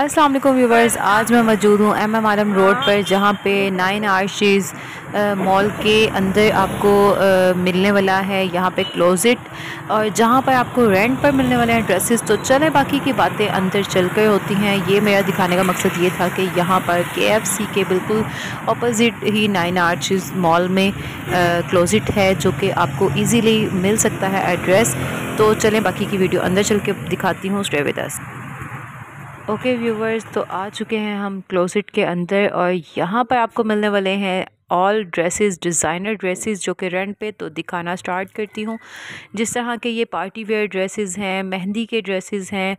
अस्सलाम वालेकुम व्यूवर्स आज मैं मौजूद हूँ M M R M road पर जहाँ पे नाइन आर्शीज़ मॉल के अंदर आपको आ, मिलने वाला है यहाँ पे क्लोज़िट और जहाँ पर आपको रेंट पर मिलने वाले हैं ड्रेसेस तो चले बाकी की बातें अंदर चल कर होती हैं ये मेरा दिखाने का मकसद ये था कि यहाँ पर के एफ सी के बिल्कुल अपोज़िट ही नाइन आर्शीज़ मॉल में क्लोज़िट है जो कि आपको ईज़िली मिल सकता है एड्रेस तो चलें बाकी की वीडियो अंदर चल के दिखाती हूँ स्टे विद ओके व्यूवर्स तो आ चुके हैं हम क्लोसेट के अंदर और यहाँ पर आपको मिलने वाले हैं ऑल ड्रेसेस डिज़ाइनर ड्रेसेस जो कि रेंट पे तो दिखाना स्टार्ट करती हूँ जिस तरह के ये पार्टी वेयर ड्रेसेस हैं मेहंदी के ड्रेसेस हैं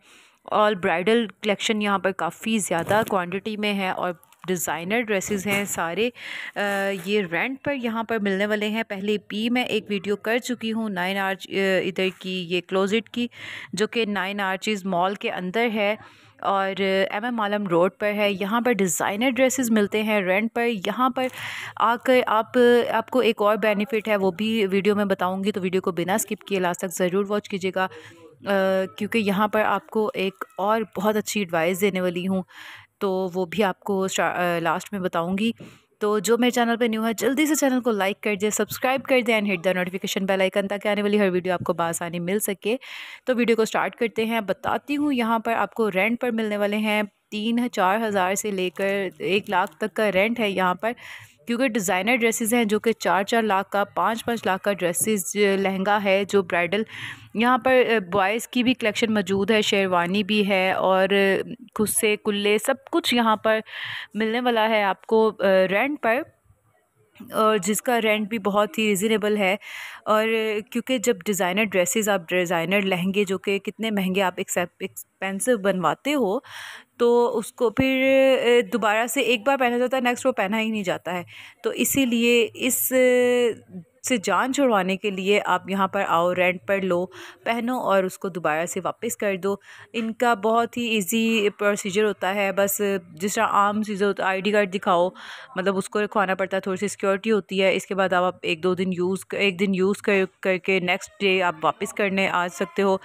ऑल ब्राइडल कलेक्शन यहाँ पर काफ़ी ज़्यादा क्वांटिटी में है और डिज़ाइनर ड्रेसेस हैं सारे आ, ये रेंट पर यहाँ पर मिलने वाले हैं पहले भी मैं एक वीडियो कर चुकी हूँ नाइन आर्च इधर की ये क्लोज़िट की जो कि नाइन आर्चेज़ मॉल के अंदर है और एम एम आलम रोड पर है यहाँ पर डिज़ाइनर ड्रेसेस मिलते हैं रेंट पर यहाँ पर आकर आप आपको एक और बेनिफिट है वो भी वीडियो में बताऊँगी तो वीडियो को बिना स्किप किए लास्ट तक ज़रूर वॉच कीजिएगा क्योंकि यहाँ पर आपको एक और बहुत अच्छी एडवाइस देने वाली हूँ तो वो भी आपको लास्ट में बताऊँगी तो जो मेरे चैनल पे न्यू है जल्दी से चैनल को लाइक कर दें सब्सक्राइब कर दें and hit the notification bell icon ताकि आने वाली हर वीडियो आपको बासानी मिल सके तो वीडियो को स्टार्ट करते हैं बताती हूँ यहाँ पर आपको रेंट पर मिलने वाले हैं तीन चार हज़ार से लेकर एक लाख तक का रेंट है यहाँ पर क्योंकि डिज़ाइनर ड्रेसेस हैं जो कि चार चार लाख का पाँच पाँच लाख का ड्रेसेस लहंगा है जो ब्राइडल यहाँ पर बॉयज़ की भी कलेक्शन मौजूद है शेरवानी भी है और खुस्से कुल्ले सब कुछ यहाँ पर मिलने वाला है आपको रेंट पर और जिसका रेंट भी बहुत ही रिजनेबल है और क्योंकि जब डिज़ाइनर ड्रेसेस आप डिज़ाइनर लहंगे जो कि कितने महंगे आप एक्सपेंसिव बनवाते हो तो उसको फिर दोबारा से एक बार पहना जाता है नेक्स्ट वो पहना ही नहीं जाता है तो इसीलिए इस से जान छुड़वाने के लिए आप यहाँ पर आओ रेंट पर लो पहनो और उसको दोबारा से वापस कर दो इनका बहुत ही इजी प्रोसीजर होता है बस जिस तरह आम चीज़ें होता है आई कार्ड दिखाओ मतलब उसको रखवाना पड़ता है थोड़ी सी सिक्योरिटी होती है इसके बाद आप एक दो दिन यूज़ एक दिन यूज़ कर करके नेक्स्ट डे आप वापस करने आ सकते हो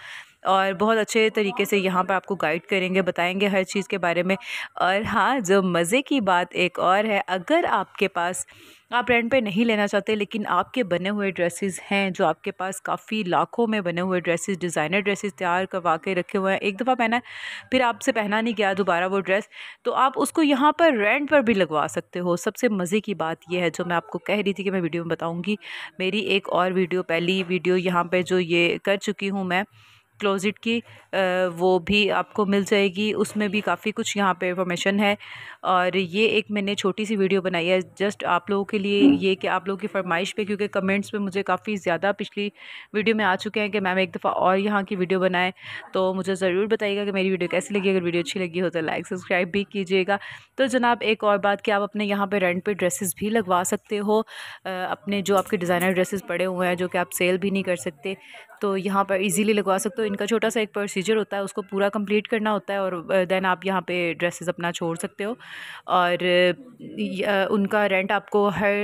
और बहुत अच्छे तरीके से यहाँ पर आपको गाइड करेंगे बताएंगे हर चीज़ के बारे में और हाँ जो मज़े की बात एक और है अगर आपके पास आप रेंट पे नहीं लेना चाहते लेकिन आपके बने हुए ड्रेसेस हैं जो आपके पास काफ़ी लाखों में बने हुए ड्रेसेस डिज़ाइनर ड्रेसेस तैयार करवा के रखे हुए हैं एक दफ़ा पहना फिर आपसे पहना नहीं गया दोबारा वो ड्रेस तो आप उसको यहाँ पर रेंट पर भी लगवा सकते हो सबसे मज़े की बात यह है जो मैं आपको कह रही थी कि मैं वीडियो में बताऊँगी मेरी एक और वीडियो पहली वीडियो यहाँ पर जो ये कर चुकी हूँ मैं क्लोजिट की वो भी आपको मिल जाएगी उसमें भी काफ़ी कुछ यहाँ पे इंफॉर्मेशन है और ये एक मैंने छोटी सी वीडियो बनाई है जस्ट आप लोगों के लिए हम्म। ये कि आप लोगों की फरमाइश पे क्योंकि कमेंट्स पे मुझे काफ़ी ज़्यादा पिछली वीडियो में आ चुके हैं कि मैम एक दफ़ा और यहाँ की वीडियो बनाएं तो मुझे ज़रूर बताइएगा कि मेरी वीडियो कैसी लगी अगर वीडियो अच्छी लगी हो तो लाइक सब्सक्राइब भी कीजिएगा तो जनाब एक और बात कि आप अपने यहाँ पर रेंट पर ड्रेसेस भी लगवा सकते हो अपने जो आपके डिज़ाइनर ड्रेसेस पड़े हुए हैं जो कि आप सेल भी नहीं कर सकते तो यहाँ पर ईज़िली लगवा सकते हो इनका छोटा सा एक प्रोसीजर होता है उसको पूरा कंप्लीट करना होता है और देन आप यहाँ पे ड्रेसेस अपना छोड़ सकते हो और उनका रेंट आपको हर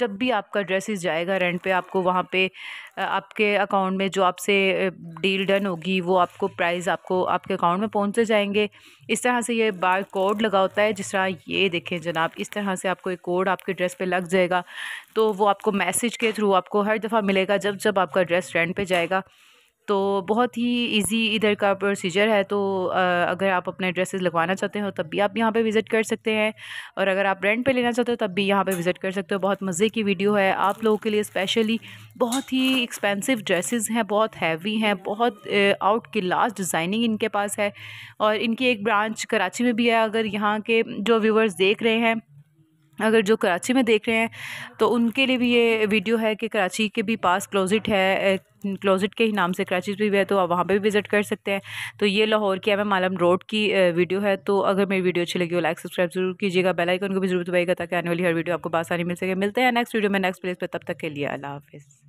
जब भी आपका ड्रेसेस जाएगा रेंट पे आपको वहाँ पे आपके अकाउंट में जो आपसे डील डन होगी वो आपको प्राइस आपको आपके अकाउंट में पहुँचते जाएंगे इस तरह से ये बार कोड लगा होता है जिस तरह ये देखें जनाब इस तरह से आपको एक कोड आपके ड्रेस पे लग जाएगा तो वो आपको मैसेज के थ्रू आपको हर दफ़ा मिलेगा जब जब आपका ड्रेस रेंट पे जाएगा तो बहुत ही इजी इधर का प्रोसीजर है तो अगर आप अपने ड्रेसेस लगवाना चाहते हो तब भी आप यहाँ पे विज़िट कर सकते हैं और अगर आप रेंट पे लेना चाहते हो तब भी यहाँ पे विज़िट कर सकते हो बहुत मज़े की वीडियो है आप लोगों के लिए स्पेशली बहुत ही एक्सपेंसिव ड्रेसेस हैं बहुत हैवी हैं बहुत आउट की लास्ट डिज़ाइनिंग इनके पास है और इनकी एक ब्रांच कराची में भी है अगर यहाँ के जो व्यूवर्स देख रहे हैं अगर जो कराची में देख रहे हैं तो उनके लिए भी ये वीडियो है कि कराची के भी पास क्लोज़िट है क्लोज़िट के ही नाम से कराची भी है तो आप वहाँ पे भी विज़िट कर सकते हैं तो ये लाहौर की एम एम आलम रोड की वीडियो है तो अगर मेरी वीडियो अच्छी लगी हो लाइक सब्सक्राइब जरूर कीजिएगा बेलाइकन को भी जरूर दबाइएगा ताकि आने वाली हर वीडियो आपको बासानी मिल सके मिलते हैं नेक्स्ट वीडियो में नेक्स्ट प्लेस पर तब तक के लिए अला हाफ़